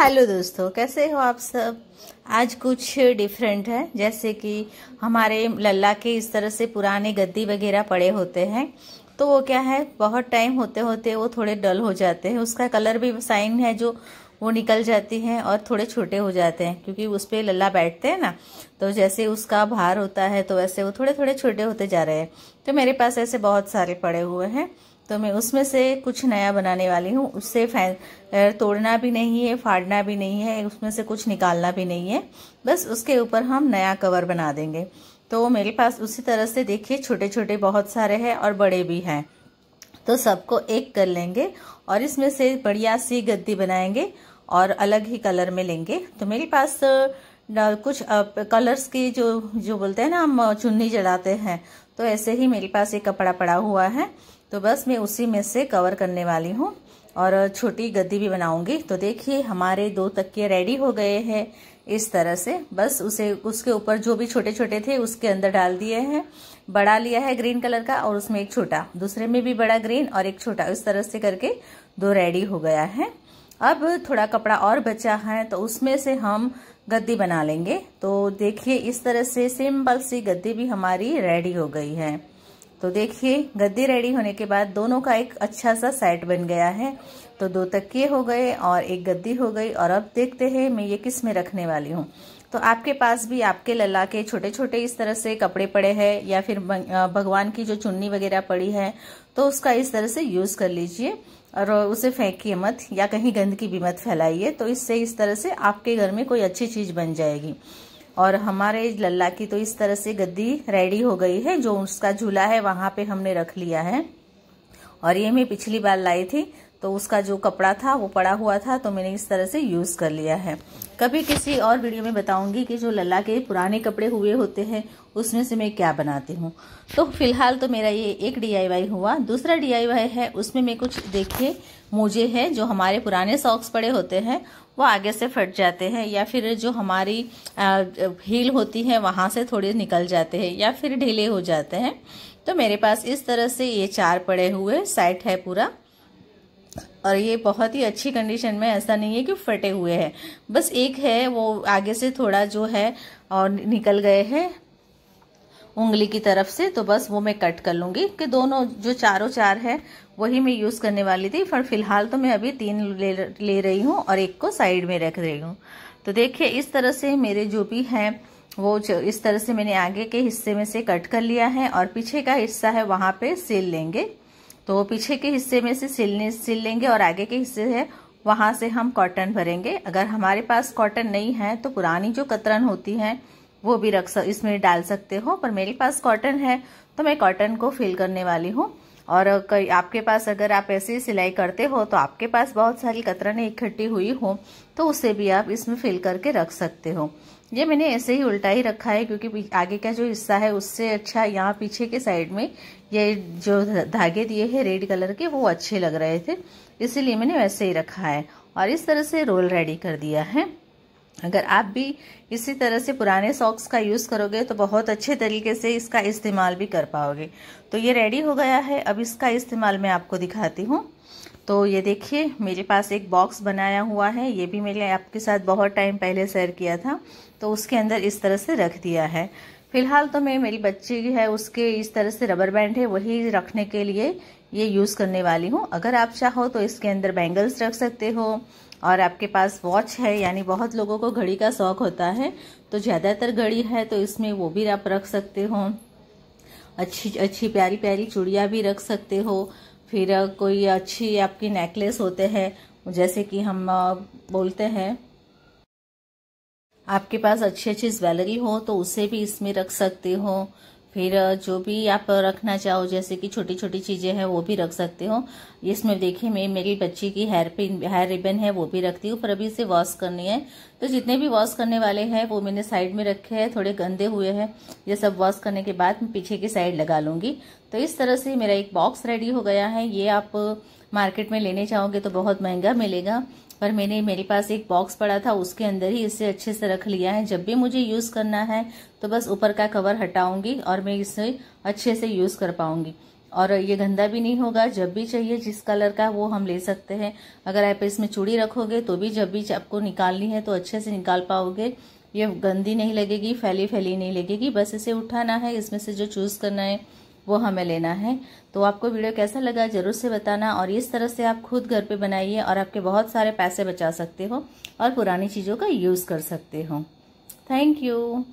hello दोस्तों कैसे हो आप सब आज कुछ डिफरेंट है जैसे कि हमारे लल्ला के इस तरह से पुराने गद्दी वगैरह पड़े होते हैं तो वो क्या है बहुत टाइम होते होते वो थोड़े डल हो जाते हैं उसका कलर भी साइन है जो वो निकल जाती है और थोड़े छोटे हो जाते हैं क्योंकि उस पर लल्ला बैठते हैं ना तो जैसे उसका भार होता है तो वैसे वो थोड़े थोड़े छोटे होते जा रहे हैं तो मेरे पास ऐसे बहुत सारे पड़े हुए हैं तो मैं उसमें से कुछ नया बनाने वाली हूँ उससे फैन तोड़ना भी नहीं है फाड़ना भी नहीं है उसमें से कुछ निकालना भी नहीं है बस उसके ऊपर हम नया कवर बना देंगे तो मेरे पास उसी तरह से देखिए छोटे छोटे बहुत सारे हैं और बड़े भी हैं तो सबको एक कर लेंगे और इसमें से बढ़िया सी गद्दी बनाएंगे और अलग ही कलर में लेंगे तो मेरे पास कुछ कलर्स की जो जो बोलते हैं ना हम चुन्नी जड़ाते हैं तो ऐसे ही मेरे पास एक कपड़ा पड़ा हुआ है तो बस मैं उसी में से कवर करने वाली हूँ और छोटी गद्दी भी बनाऊंगी तो देखिए हमारे दो तकिए रेडी हो गए हैं इस तरह से बस उसे उसके ऊपर जो भी छोटे छोटे थे उसके अंदर डाल दिए हैं बड़ा लिया है ग्रीन कलर का और उसमें एक छोटा दूसरे में भी बड़ा ग्रीन और एक छोटा इस तरह से करके दो रेडी हो गया है अब थोड़ा कपड़ा और बचा है तो उसमें से हम गद्दी बना लेंगे तो देखिए इस तरह से सिंपल सी गद्दी भी हमारी रेडी हो गई है तो देखिए गद्दी रेडी होने के बाद दोनों का एक अच्छा सा सेट बन गया है तो दो तकिए हो गए और एक गद्दी हो गई और अब देखते हैं मैं ये किस में रखने वाली हूँ तो आपके पास भी आपके लल्ला के छोटे छोटे इस तरह से कपड़े पड़े हैं या फिर भगवान की जो चुन्नी वगैरह पड़ी है तो उसका इस तरह से यूज़ कर लीजिए और उसे फेंकिए मत या कहीं गंदगी भी मत फैलाइए तो इससे इस तरह से आपके घर में कोई अच्छी चीज़ बन जाएगी और हमारे लल्ला की तो इस तरह से गद्दी रेडी हो गई है जो उसका झूला है वहाँ पे हमने रख लिया है और ये मैं पिछली बार लाई थी तो उसका जो कपड़ा था वो पड़ा हुआ था तो मैंने इस तरह से यूज़ कर लिया है कभी किसी और वीडियो में बताऊंगी कि जो लल्ला के पुराने कपड़े हुए होते हैं उसमें से मैं क्या बनाती हूँ तो फिलहाल तो मेरा ये एक डीआईवाई हुआ दूसरा डीआईवाई है उसमें मैं कुछ देखिए मुझे है जो हमारे पुराने सॉक्स पड़े होते हैं वो आगे से फट जाते हैं या फिर जो हमारी हील होती है वहाँ से थोड़े निकल जाते हैं या फिर ढीले हो जाते हैं तो मेरे पास इस तरह से ये चार पड़े हुए साइट है पूरा और ये बहुत ही अच्छी कंडीशन में ऐसा नहीं है कि फटे हुए हैं बस एक है वो आगे से थोड़ा जो है और निकल गए हैं उंगली की तरफ से तो बस वो मैं कट कर लूँगी कि दोनों जो चारों चार है वही मैं यूज़ करने वाली थी पर फिलहाल तो मैं अभी तीन ले ले रही हूँ और एक को साइड में रख रही हूँ तो देखिए इस तरह से मेरे जो भी हैं वो इस तरह से मैंने आगे के हिस्से में से कट कर लिया है और पीछे का हिस्सा है वहाँ पे सिल लेंगे तो पीछे के हिस्से में से सिलने सिल लेंगे और आगे के हिस्से है वहां से हम कॉटन भरेंगे अगर हमारे पास कॉटन नहीं है तो पुरानी जो कतरन होती है वो भी रख इसमें डाल सकते हो पर मेरे पास कॉटन है तो मैं कॉटन को फिल करने वाली हूँ और आपके पास अगर आप ऐसे सिलाई करते हो तो आपके पास बहुत सारी कतरने इकट्ठी हुई हो तो उसे भी आप इसमें फिल करके रख सकते हो ये मैंने ऐसे ही उल्टा ही रखा है क्योंकि आगे का जो हिस्सा है उससे अच्छा यहाँ पीछे के साइड में ये जो धागे दिए हैं रेड कलर के वो अच्छे लग रहे थे इसीलिए मैंने वैसे ही रखा है और इस तरह से रोल रेडी कर दिया है अगर आप भी इसी तरह से पुराने सॉक्स का यूज़ करोगे तो बहुत अच्छे तरीके से इसका इस्तेमाल भी कर पाओगे तो ये रेडी हो गया है अब इसका इस्तेमाल मैं आपको दिखाती हूँ तो ये देखिए मेरे पास एक बॉक्स बनाया हुआ है ये भी मैंने आपके साथ बहुत टाइम पहले शेयर किया था तो उसके अंदर इस तरह से रख दिया है फिलहाल तो मैं मेरी बच्ची है उसके इस तरह से रबर बैंड है वही रखने के लिए ये यूज़ करने वाली हूँ अगर आप चाहो तो इसके अंदर बैंगल्स रख सकते हो और आपके पास वॉच है यानी बहुत लोगों को घड़ी का शौक होता है तो ज़्यादातर घड़ी है तो इसमें वो भी आप रख सकते हो अच्छी अच्छी प्यारी प्यारी चुड़िया भी रख सकते हो फिर कोई अच्छी आपकी नेकलेस होते हैं जैसे कि हम बोलते हैं आपके पास अच्छी अच्छी ज्वेलरी हो तो उसे भी इसमें रख सकते हो फिर जो भी आप रखना चाहो जैसे कि छोटी छोटी चीज़ें हैं वो भी रख सकते हो इसमें देखिए मैं मेरी बच्ची की हेयर पिन हेयर रिबन है वो भी रखती हूँ पर अभी इसे वॉश करनी है तो जितने भी वॉश करने वाले हैं वो मैंने साइड में रखे हैं थोड़े गंदे हुए हैं ये सब वॉश करने के बाद मैं पीछे की साइड लगा लूँगी तो इस तरह से मेरा एक बॉक्स रेडी हो गया है ये आप मार्केट में लेने जाओगे तो बहुत महंगा मिलेगा पर मैंने मेरे पास एक बॉक्स पड़ा था उसके अंदर ही इसे अच्छे से रख लिया है जब भी मुझे यूज़ करना है तो बस ऊपर का कवर हटाऊंगी और मैं इसे अच्छे से यूज़ कर पाऊंगी और ये गंदा भी नहीं होगा जब भी चाहिए जिस कलर का वो हम ले सकते हैं अगर आप इसमें चूड़ी रखोगे तो भी जब भी आपको निकालनी है तो अच्छे से निकाल पाओगे ये गंदी नहीं लगेगी फैली फैली नहीं लगेगी बस इसे उठाना है इसमें से जो चूज़ करना है वो हमें लेना है तो आपको वीडियो कैसा लगा ज़रूर से बताना और इस तरह से आप खुद घर पे बनाइए और आपके बहुत सारे पैसे बचा सकते हो और पुरानी चीज़ों का यूज़ कर सकते हो थैंक यू